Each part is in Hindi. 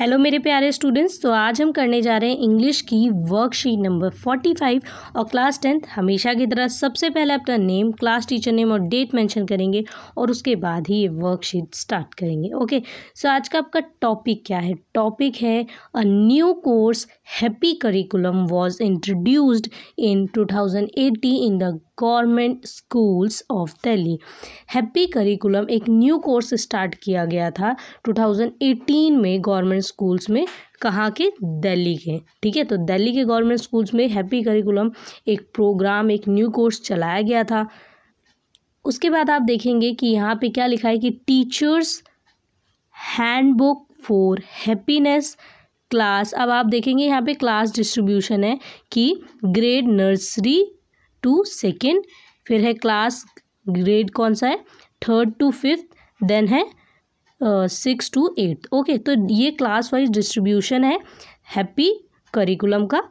हेलो मेरे प्यारे स्टूडेंट्स तो आज हम करने जा रहे हैं इंग्लिश की वर्कशीट नंबर फोर्टी फाइव और क्लास टेंथ हमेशा की तरह सबसे पहले अपना नेम क्लास टीचर नेम और डेट मेंशन करेंगे और उसके बाद ही ये वर्कशीट स्टार्ट करेंगे ओके सो आज का आपका टॉपिक क्या है टॉपिक है a new course happy curriculum was introduced in 2018 in the government schools of Delhi happy curriculum एक न्यू कोर्स स्टार्ट किया गया था 2018 में गवर्नमेंट स्कूल्स में कहाँ के दिल्ली के ठीक है तो दिल्ली के गवर्नमेंट स्कूल्स में हैप्पी करिकुलम एक प्रोग्राम एक न्यू कोर्स चलाया गया था उसके बाद आप देखेंगे कि यहाँ पे क्या लिखा है कि teachers handbook for happiness class अब आप देखेंगे यहाँ पे क्लास डिस्ट्रीब्यूशन है कि ग्रेड नर्सरी टू सेकेंड फिर है क्लास ग्रेड कौन सा है थर्ड टू फिफ्थ देन है सिक्स टू एट ओके तो ये क्लास वाइज डिस्ट्रीब्यूशन है हैप्पी करिकुलम का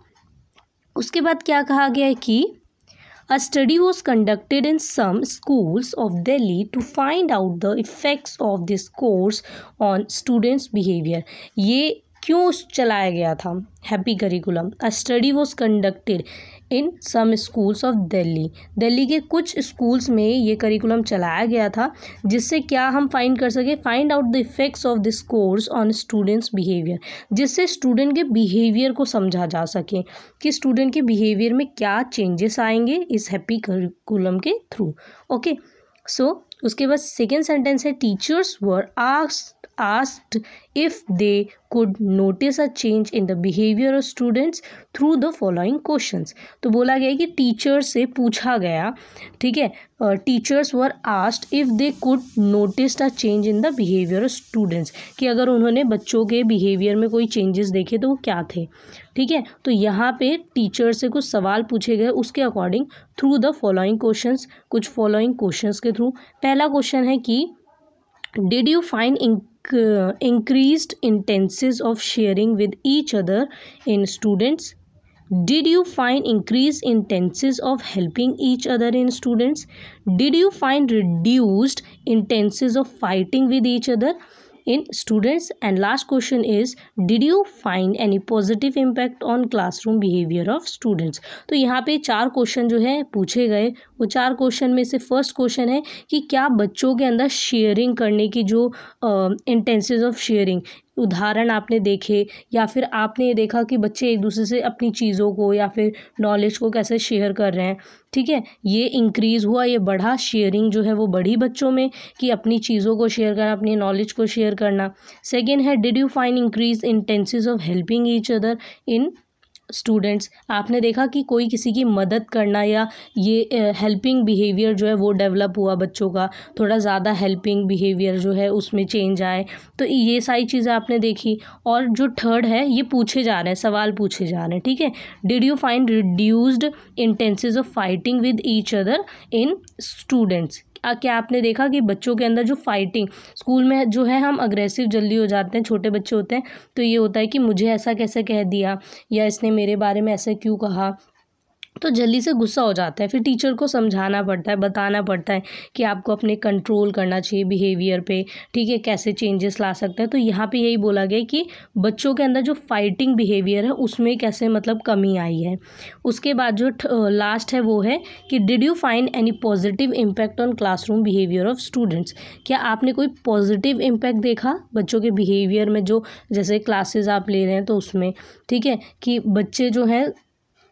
उसके बाद क्या कहा गया है कि a study was conducted in some schools of Delhi to find out the effects of this course on students behaviour ये क्यों चलाया गया था happy curriculum a study was conducted in some schools of Delhi Delhi के कुछ स्कूल्स में ये करिकुलम चलाया गया था जिससे क्या हम फाइंड कर सके find out the effects of this course on students behaviour जिससे स्टूडेंट के बिहेवियर को समझा जा सके कि स्टूडेंट के बिहेवियर में क्या चेंजेस आएंगे इस हैप्पी करिकुलम के थ्रू ओके सो उसके बाद सेकेंड सेंटेंस है teachers were ask asked if they could notice a change in the behavior of students through the following questions तो बोला गया कि टीचर्स से पूछा गया ठीक है teachers were asked if they could notice a change in the behaviour of students कि अगर उन्होंने बच्चों के बिहेवियर में कोई चेंजेस देखे तो वो क्या थे ठीक है तो यहाँ पे टीचर्स से कुछ सवाल पूछे गए उसके according through the following question कुछ फॉलोइंग क्वेश्चन के थ्रू पहला क्वेश्चन है कि did you find uh, increased intensities of sharing with each other in students did you find increased intensities of helping each other in students did you find reduced intensities of fighting with each other in students and last question is did you find any positive impact on classroom behavior of students तो यहाँ पे चार question जो है पूछे गए वो चार question में से first question है कि क्या बच्चों के अंदर sharing करने की जो intensities of sharing उदाहरण आपने देखे या फिर आपने ये देखा कि बच्चे एक दूसरे से अपनी चीज़ों को या फिर नॉलेज को कैसे शेयर कर रहे हैं ठीक है ये इंक्रीज़ हुआ ये बढ़ा शेयरिंग जो है वो बढ़ी बच्चों में कि अपनी चीज़ों को शेयर करना अपनी नॉलेज को शेयर करना सेकेंड है did you find increase intensities of helping each other in students आपने देखा कि कोई किसी की मदद करना या ये हेल्पिंग बिहेवियर जो है वो डेवलप हुआ बच्चों का थोड़ा ज़्यादा हेल्पिंग बिहेवियर जो है उसमें चेंज आए तो ये सारी चीज़ें आपने देखी और जो थर्ड है ये पूछे जा रहे हैं सवाल पूछे जा रहे हैं ठीक है did you find reduced intensities of fighting with each other in students क्या आपने देखा कि बच्चों के अंदर जो फाइटिंग स्कूल में जो है हम अग्रेसिव जल्दी हो जाते हैं छोटे बच्चे होते हैं तो ये होता है कि मुझे ऐसा कैसे कह दिया या इसने मेरे बारे में ऐसे क्यों कहा तो जल्दी से गुस्सा हो जाता है फिर टीचर को समझाना पड़ता है बताना पड़ता है कि आपको अपने कंट्रोल करना चाहिए बिहेवियर पे ठीक है कैसे चेंजेस ला सकते हैं तो यहाँ पे यही बोला गया कि बच्चों के अंदर जो फाइटिंग बिहेवियर है उसमें कैसे मतलब कमी आई है उसके बाद जो लास्ट है वो है कि did you find any positive impact on classroom behaviour of students क्या आपने कोई पॉजिटिव इम्पैक्ट देखा बच्चों के बिहेवियर में जो जैसे क्लासेज आप ले रहे हैं तो उसमें ठीक है कि बच्चे जो हैं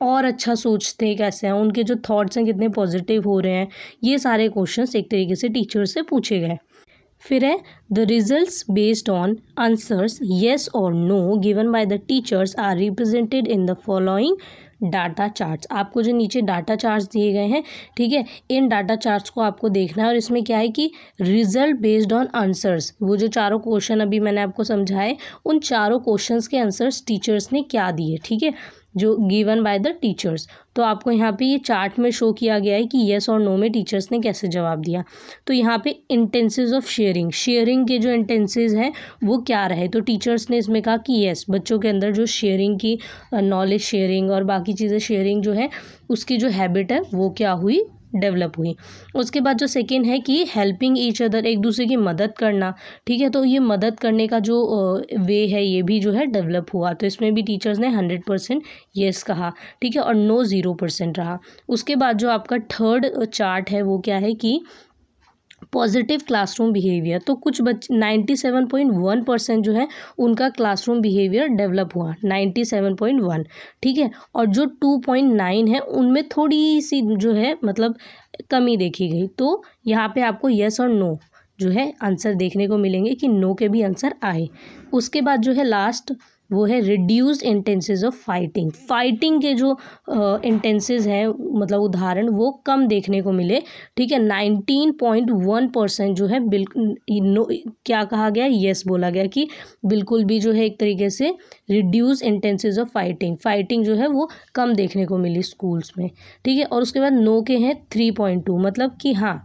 और अच्छा सोचते कैसे हैं उनके जो थॉट्स हैं कितने पॉजिटिव हो रहे हैं ये सारे क्वेश्चंस एक तरीके से टीचर से पूछे गए फिर है the results based on answers yes और no given by the teachers are represented in the following data charts आपको जो नीचे डाटा चार्ट्स दिए गए हैं ठीक है इन डाटा चार्ट्स को आपको देखना है और इसमें क्या है कि रिजल्ट बेस्ड ऑन आंसर्स वो जो चारों क्वेश्चन अभी मैंने आपको समझाए उन चारों क्वेश्चंस के आंसर्स टीचर्स ने क्या दिए ठीक है जो गिवन बाय द टीचर्स तो आपको यहाँ पे ये चार्ट में शो किया गया है कि येस और नो में टीचर्स ने कैसे जवाब दिया तो यहाँ पे इंटेंसिस ऑफ शेयरिंग शेयरिंग के जो इंटेंसिस हैं वो क्या रहे तो टीचर्स ने इसमें कहा कि येस बच्चों के अंदर जो शेयरिंग की नॉलेज uh, शेयरिंग और बाकी चीज़ें शेयरिंग जो है उसकी जो हैबिट है वो क्या हुई डेवलप हुई उसके बाद जो सेकेंड है कि हेल्पिंग ईच अदर एक दूसरे की मदद करना ठीक है तो ये मदद करने का जो वे है ये भी जो है डेवलप हुआ तो इसमें भी टीचर्स ने हंड्रेड परसेंट येस कहा ठीक है और नो ज़ीरो परसेंट रहा उसके बाद जो आपका थर्ड चार्ट है वो क्या है कि पॉजिटिव क्लासरूम बिहेवियर तो कुछ बच्चे ninety seven point one percent जो है उनका क्लासरूम बिहेवियर डेवलप हुआ नाइन्टी सेवन पॉइंट वन ठीक है और जो टू पॉइंट नाइन है उनमें थोड़ी सी जो है मतलब कमी देखी गई तो यहाँ पे आपको यस और नो जो है आंसर देखने को मिलेंगे कि नो के भी आंसर आए उसके बाद जो है लास्ट वो है reduced intensities of fighting fighting के जो इंटेंसेज uh, हैं मतलब उदाहरण वो कम देखने को मिले ठीक है नाइनटीन पॉइंट वन परसेंट जो है बिल्कुल नो क्या कहा गया येस yes बोला गया कि बिल्कुल भी जो है एक तरीके से reduce intensities of fighting fighting जो है वो कम देखने को मिली स्कूल्स में ठीक है और उसके बाद नो के हैं थ्री पॉइंट टू मतलब कि हाँ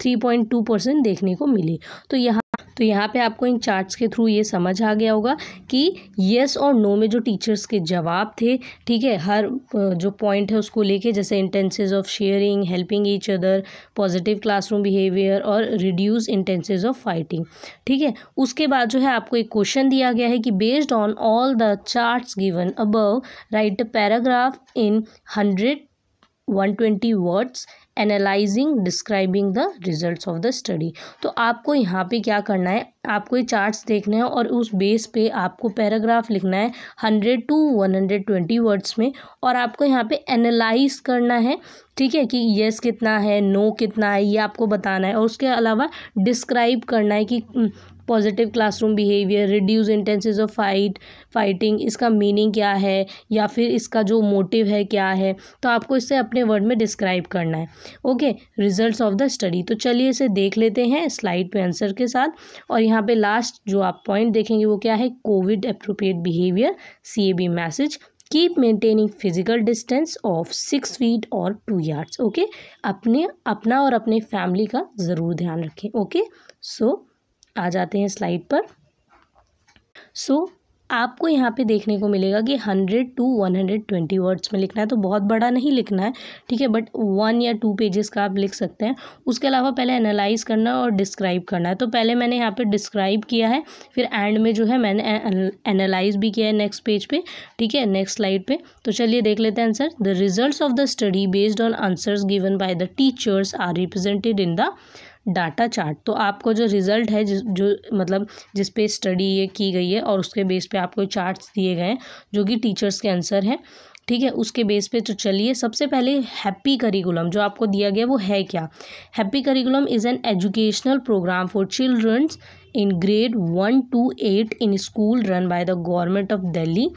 थ्री पॉइंट टू परसेंट देखने को मिली तो यहाँ तो यहाँ पे आपको इन चार्ट्स के थ्रू ये समझ आ गया होगा कि येस और नो में जो टीचर्स के जवाब थे ठीक है हर जो पॉइंट है उसको लेके जैसे intensities of sharing helping each other positive classroom behaviour और रिड्यूस इंटेंसेज ऑफ फाइटिंग ठीक है उसके बाद जो है आपको एक क्वेश्चन दिया गया है कि based on all the charts given above write a paragraph in hundred one twenty words analysing describing the result of the study तो आपको यहाँ पे क्या करना है आपको ये चार्ट्स देखने हैं और उस बेस पे आपको पैराग्राफ लिखना है hundred to one hundred twenty words में और आपको यहाँ पे एनालाइज करना है ठीक है कि यस कितना है नो कितना है ये आपको बताना है और उसके अलावा डिस्क्राइब करना है कि positive classroom behaviour reduce इंटेंसिस of fight fighting इसका मीनिंग क्या है या फिर इसका जो मोटिव है क्या है तो आपको इसे अपने वर्ड में डिस्क्राइब करना है okay results of the study तो चलिए इसे देख लेते हैं स्लाइड पे आंसर के साथ और यहाँ पे लास्ट जो आप पॉइंट देखेंगे वो क्या है COVID appropriate behaviour see message keep maintaining physical distance of six feet और टू यार्ड्स ओके अपने अपना और अपने फैमिली का ज़रूर ध्यान रखें ओके सो आ जाते हैं स्लाइड पर सो so, आपको यहाँ पे देखने को मिलेगा कि hundred to one hundred twenty words में लिखना है तो बहुत बड़ा नहीं लिखना है ठीक है बट वन या टू पेजेस का आप लिख सकते हैं उसके अलावा पहले एनालाइज करना और डिस्क्राइब करना है तो पहले मैंने यहाँ पे डिस्क्राइब किया है फिर एंड में जो है मैंने एनालाइज भी किया है नेक्स्ट पेज पे ठीक है नेक्स्ट स्लाइड पर तो चलिए देख लेते हैं answer the result of the study based on answers given by the teachers are represented in the data chart तो आपको जो रिज़ल्ट है जिस जो मतलब जिस पे स्टडी ये की गई है और उसके बेस पे आपको चार्ट्स दिए गए हैं जो कि टीचर्स के आंसर हैं ठीक है उसके बेस पे तो चलिए सबसे पहले हैप्पी करिकुलम जो आपको दिया गया वो है क्या happy curriculum is an educational programme for childrens in grade one two eight in school run by the government of Delhi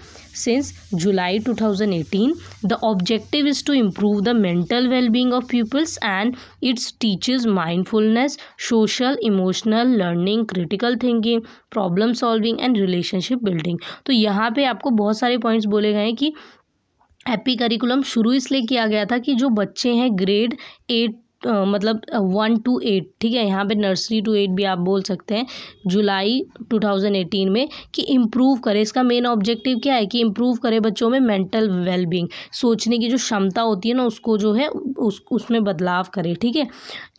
since July 2018 the objective is to improve the mental wellbeing of peoples and its teachers mindfulness social emotional learning critical thinking problem solving and relationship building तो यहाँ पे आपको बहुत सारे पॉइंट्स बोले गए हैं कि एपी करिकुलम शुरू इसलिए किया गया था कि जो बच्चे हैं ग्रेड एट Uh, मतलब वन टू एट ठीक है यहाँ पे नर्सरी टू एट भी आप बोल सकते हैं जुलाई टू थाउजेंड एटीन में कि इम्प्रूव करे इसका मेन ऑब्जेक्टिव क्या है कि इम्प्रूव करे बच्चों में मेंटल वेलबींग सोचने की जो क्षमता होती है ना उसको जो है उस उसमें बदलाव करें ठीक है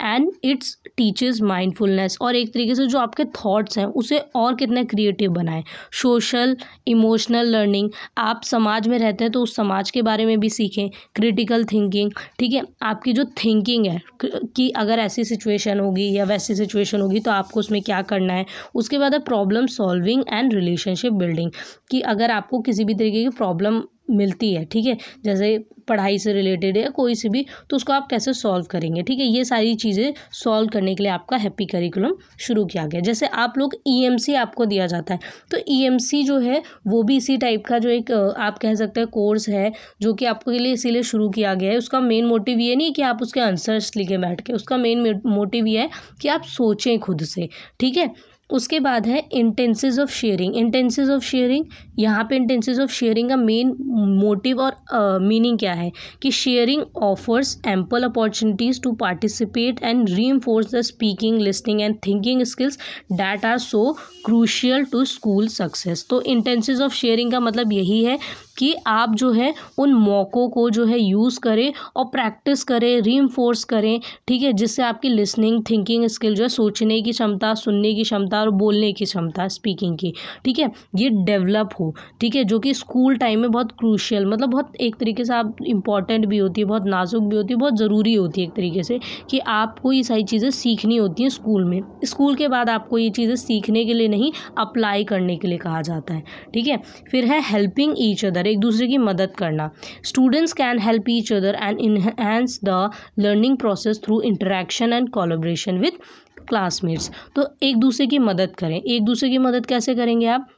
एंड इट्स टीचेस माइंडफुलनेस और एक तरीके से जो आपके थॉट्स हैं उसे और कितने क्रिएटिव बनाएं सोशल इमोशनल लर्निंग आप समाज में रहते हैं तो उस समाज के बारे में भी सीखें क्रिटिकल थिंकिंग ठीक है आपकी जो थिंकिंग है कि अगर ऐसी सिचुएशन होगी या वैसी सिचुएशन होगी तो आपको उसमें क्या करना है उसके बाद problem solving and relationship building कि अगर आपको किसी भी तरीके की प्रॉब्लम मिलती है ठीक है जैसे पढ़ाई से रिलेटेड है कोई से भी तो उसको आप कैसे सॉल्व करेंगे ठीक है ये सारी चीज़ें सॉल्व करने के लिए आपका हैप्पी करिकुलम शुरू किया गया जैसे आप लोग ईएमसी e आपको दिया जाता है तो ईएमसी e जो है वो भी इसी टाइप का जो एक आप कह सकते हैं कोर्स है जो कि आपके लिए इसीलिए शुरू किया गया है उसका मेन मोटिव ये नहीं कि आप उसके आंसर्स लिखे बैठ के उसका मेन मोटिव ये है कि आप सोचें खुद से ठीक है उसके बाद है instances of sharing instances of sharing यहाँ पे इंटेंसिस ऑफ शेयरिंग का मेन मोटिव और मीनिंग uh, क्या है कि sharing offers ample opportunities to participate and read the speaking listening and thinking skills that are so crucial to school success तो इंटेंसिस ऑफ शेयरिंग का मतलब यही है कि आप जो है उन मौक़ों को जो है यूज़ करें और प्रैक्टिस करें री करें ठीक है जिससे आपकी लिसनिंग थिंकिंग स्किल जो है सोचने की क्षमता सुनने की क्षमता और बोलने की क्षमता स्पीकिंग की ठीक है ये डेवलप हो ठीक है जो कि स्कूल टाइम में बहुत क्रूशियल मतलब बहुत एक तरीके से आप इंपॉर्टेंट भी होती है बहुत नाजुक भी होती है बहुत ज़रूरी होती है एक तरीके से कि आपको ये सारी चीज़ें सीखनी होती हैं स्कूल में स्कूल के बाद आपको ये चीज़ें सीखने के लिए नहीं अप्लाई करने के लिए कहा जाता है ठीक है फिर है हेल्पिंग ईच अदर एक दूसरे की मदद करना students can help each other and enhance the learning process through interaction and collaboration with classmates तो एक दूसरे की मदद करें एक दूसरे की मदद कैसे करेंगे आप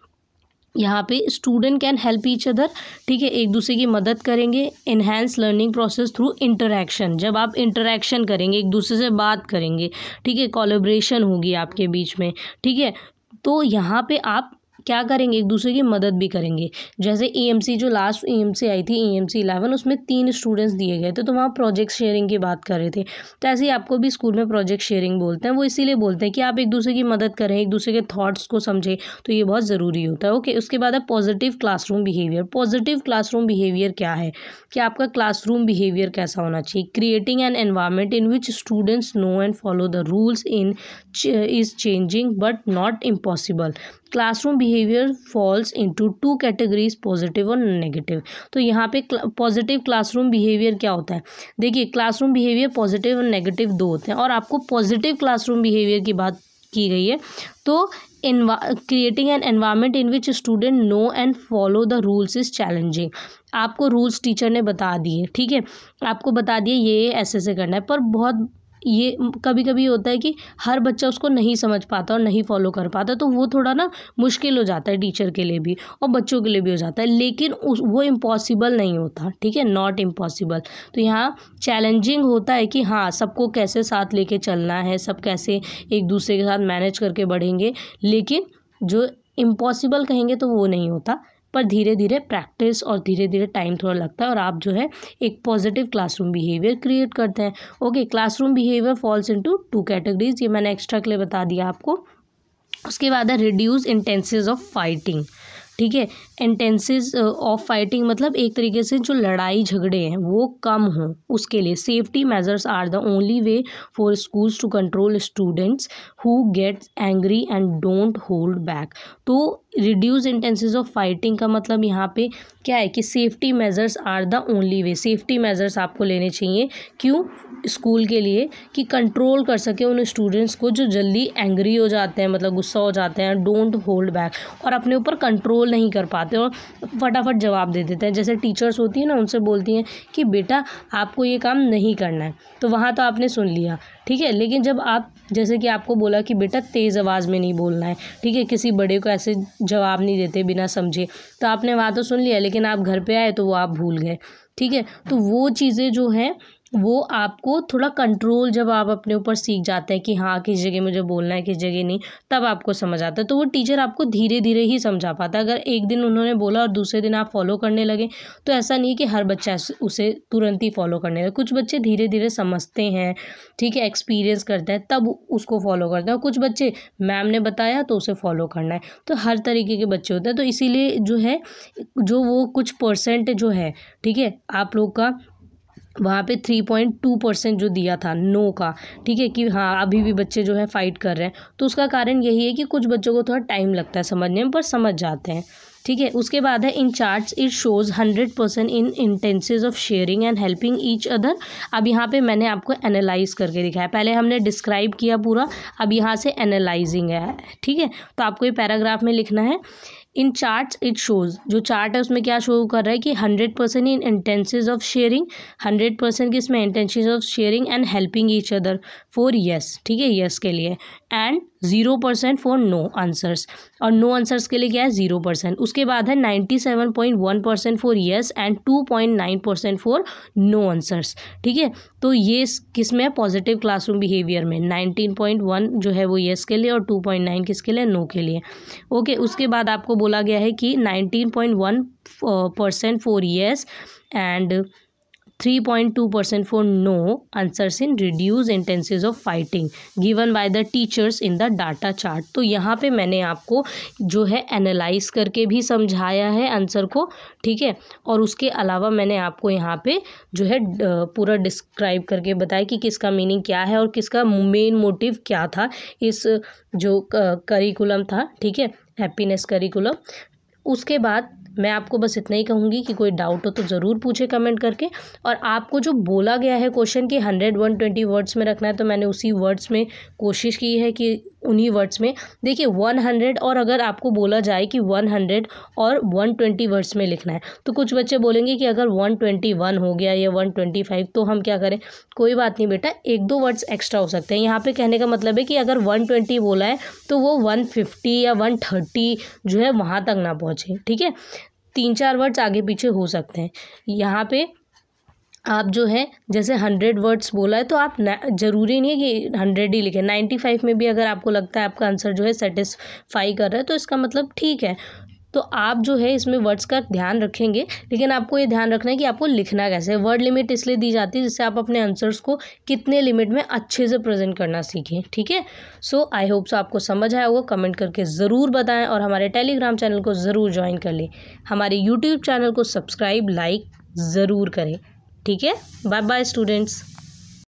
यहाँ पे student can help each other ठीक है एक दूसरे की मदद करेंगे enhance learning process through interaction जब आप इंटरेक्शन करेंगे एक दूसरे से बात करेंगे ठीक है कोलोब्रेशन होगी आपके बीच में ठीक है तो यहाँ पे आप क्या करेंगे एक दूसरे की मदद भी करेंगे जैसे ई e जो लास्ट ई e आई थी ई एम सी इलेवन उसमें तीन स्टूडेंट्स दिए गए थे तो वहाँ प्रोजेक्ट शेयरिंग की बात कर रहे थे तो ऐसे ही आपको भी स्कूल में प्रोजेक्ट शेयरिंग बोलते हैं वो इसीलिए बोलते हैं कि आप एक दूसरे की मदद करें एक दूसरे के थॉट्स को समझें तो ये बहुत ज़रूरी होता है ओके उसके बाद है positive classroom behaviour positive classroom behaviour क्या है कि आपका क्लासरूम बिहेवियर कैसा होना चाहिए creating an environment in which students know and follow the rules in is changing but not impossible classroom behaviour falls into two categories positive और नेगेटिव तो यहाँ पे पॉजिटिव क्लासरूम बिहेवियर क्या होता है देखिए क्लासरूम बिहेवियर पॉजिटिव और नेगेटिव दो होते हैं और आपको पॉजिटिव क्लासरूम बिहेवियर की बात की गई है तो creating an environment in which student know and follow the rules is challenging आपको रूल्स टीचर ने बता दिए ठीक है आपको बता दिए ये ऐसे ऐसे करना है पर बहुत ये कभी कभी होता है कि हर बच्चा उसको नहीं समझ पाता और नहीं फॉलो कर पाता तो वो थोड़ा ना मुश्किल हो जाता है टीचर के लिए भी और बच्चों के लिए भी हो जाता है लेकिन उस वो इम्पॉसिबल नहीं होता ठीक है नॉट इम्पॉसिबल तो यहाँ चैलेंजिंग होता है कि हाँ सबको कैसे साथ लेके चलना है सब कैसे एक दूसरे के साथ मैनेज करके बढ़ेंगे लेकिन जो इम्पॉसिबल कहेंगे तो वो नहीं होता पर धीरे धीरे प्रैक्टिस और धीरे धीरे टाइम थोड़ा लगता है और आप जो है एक पॉजिटिव क्लासरूम बिहेवियर क्रिएट करते हैं okay classroom behaviour falls into two categories ये मैंने एक्स्ट्रा के लिए बता दिया आपको उसके बाद है रिड्यूस इंटेंसिस ऑफ फाइटिंग ठीक है इंटेंसिस ऑफ फाइटिंग मतलब एक तरीके से जो लड़ाई झगड़े हैं वो कम हों उसके लिए safety measures are the only way for schools to control students who gets angry and don't hold back to reduce इंटेंसिस of fighting का मतलब यहाँ पे क्या है कि safety measures are the only way safety measures आपको लेने चाहिए क्यों स्कूल के लिए कि कंट्रोल कर सके उन स्टूडेंट्स को जो जल्दी एंग्री हो जाते हैं मतलब गुस्सा हो जाते हैं डोंट होल्ड बैक और अपने ऊपर कंट्रोल नहीं कर पाते बताते हैं और फटाफट जवाब दे देते हैं जैसे टीचर्स होती हैं ना उनसे बोलती हैं कि बेटा आपको ये काम नहीं करना है तो वहाँ तो आपने सुन लिया ठीक है लेकिन जब आप जैसे कि आपको बोला कि बेटा तेज़ आवाज़ में नहीं बोलना है ठीक है किसी बड़े को ऐसे जवाब नहीं देते बिना समझे तो आपने वहाँ तो सुन लिया लेकिन आप घर पर आए तो वो आप भूल गए ठीक है तो वो चीज़ें जो हैं वो आपको थोड़ा कंट्रोल जब आप अपने ऊपर सीख जाते हैं कि हाँ किस जगह मुझे बोलना है किस जगह नहीं तब आपको समझ आता है तो वो टीचर आपको धीरे धीरे ही समझा पाता है अगर एक दिन उन्होंने बोला और दूसरे दिन आप फॉलो करने लगे तो ऐसा नहीं कि हर बच्चा उसे तुरंत ही फॉलो करने लगे कुछ बच्चे धीरे धीरे समझते हैं ठीक है एक्सपीरियंस करते हैं तब उसको फॉलो करते हैं और कुछ बच्चे मैम ने बताया तो उसे फॉलो करना है तो हर तरीके के बच्चे होते हैं तो इसीलिए जो है जो वो कुछ परसेंट जो है ठीक है आप लोग का वहाँ पे थ्री पॉइंट टू परसेंट जो दिया था नो का ठीक है कि हाँ अभी भी बच्चे जो है फ़ाइट कर रहे हैं तो उसका कारण यही है कि कुछ बच्चों को थोड़ा टाइम लगता है समझने में पर समझ जाते हैं ठीक है उसके बाद है in charts it shows hundred percent in instances of sharing and helping each other अब यहाँ पे मैंने आपको एनालाइज करके दिखाया पहले हमने डिस्क्राइब किया पूरा अब यहाँ से एनालाइजिंग है ठीक है तो आपको ये पैराग्राफ में लिखना है इन चार्ट इट शोज़ जो चार्ट है उसमें क्या शो कर रहा है कि hundred percent in instances of sharing hundred percent की इसमें instances of sharing and helping each other for yes ठीक है यस के लिए and zero percent for no answers और नो आंसर्स के लिए क्या है जीरो परसेंट उसके बाद है ninety seven point one percent for yes and two point nine percent for no answers ठीक है तो ये किस में पॉजिटिव क्लासरूम बिहेवियर में नाइनटीन पॉइंट वन जो है वो येस के लिए और टू पॉइंट नाइन किसके लिए नो के लिए ओके उसके बाद आपको बोला गया है कि nineteen point one percent for yes and three point two percent for no answers in reduce instances of fighting given by the teachers in the data chart तो यहाँ पे मैंने आपको जो है एनालाइज करके भी समझाया है आंसर को ठीक है और उसके अलावा मैंने आपको यहाँ पे जो है पूरा डिस्क्राइब करके बताया कि किसका मीनिंग क्या है और किसका मेन मोटिव क्या था इस जो करिकुलम था ठीक है हैप्पीनेस करिकुलम उसके बाद मैं आपको बस इतना ही कहूँगी कि कोई डाउट हो तो ज़रूर पूछे कमेंट करके और आपको जो बोला गया है क्वेश्चन कि हंड्रेड वन ट्वेंटी वर्ड्स में रखना है तो मैंने उसी वर्ड्स में कोशिश की है कि उन्हीं वर्ड्स में देखिए वन हंड्रेड और अगर आपको बोला जाए कि वन हंड्रेड और वन ट्वेंटी वर्ड्स में लिखना है तो कुछ बच्चे बोलेंगे कि अगर वन ट्वेंटी वन हो गया या वन ट्वेंटी फाइव तो हम क्या करें कोई बात नहीं बेटा एक दो वर्ड्स एक्स्ट्रा हो सकते हैं यहाँ पे कहने का मतलब है कि अगर वन ट्वेंटी बोला है तो वो वन फिफ्टी या वन थर्टी जो है वहाँ तक ना पहुँचे ठीक है तीन चार वर्ड्स आगे पीछे हो सकते हैं यहाँ पे आप जो है जैसे हंड्रेड वर्ड्स बोला है तो आप ज़रूरी नहीं है कि हंड्रेड ही लिखें नाइन्टी फाइव में भी अगर आपको लगता है आपका आंसर जो है सेटिस्फाई कर रहा है तो इसका मतलब ठीक है तो आप जो है इसमें वर्ड्स का ध्यान रखेंगे लेकिन आपको ये ध्यान रखना है कि आपको लिखना कैसे है वर्ड लिमिट इसलिए दी जाती है जिससे आप अपने आंसर्स को कितने लिमिट में अच्छे से प्रेजेंट करना सीखें ठीक है सो आई होप सो आपको समझ आया होगा कमेंट करके ज़रूर बताएं और हमारे टेलीग्राम चैनल को ज़रूर ज्वाइन कर लें हमारे यूट्यूब चैनल को सब्सक्राइब लाइक ज़रूर करें ठीक है बाय बाय स्टूडेंट्स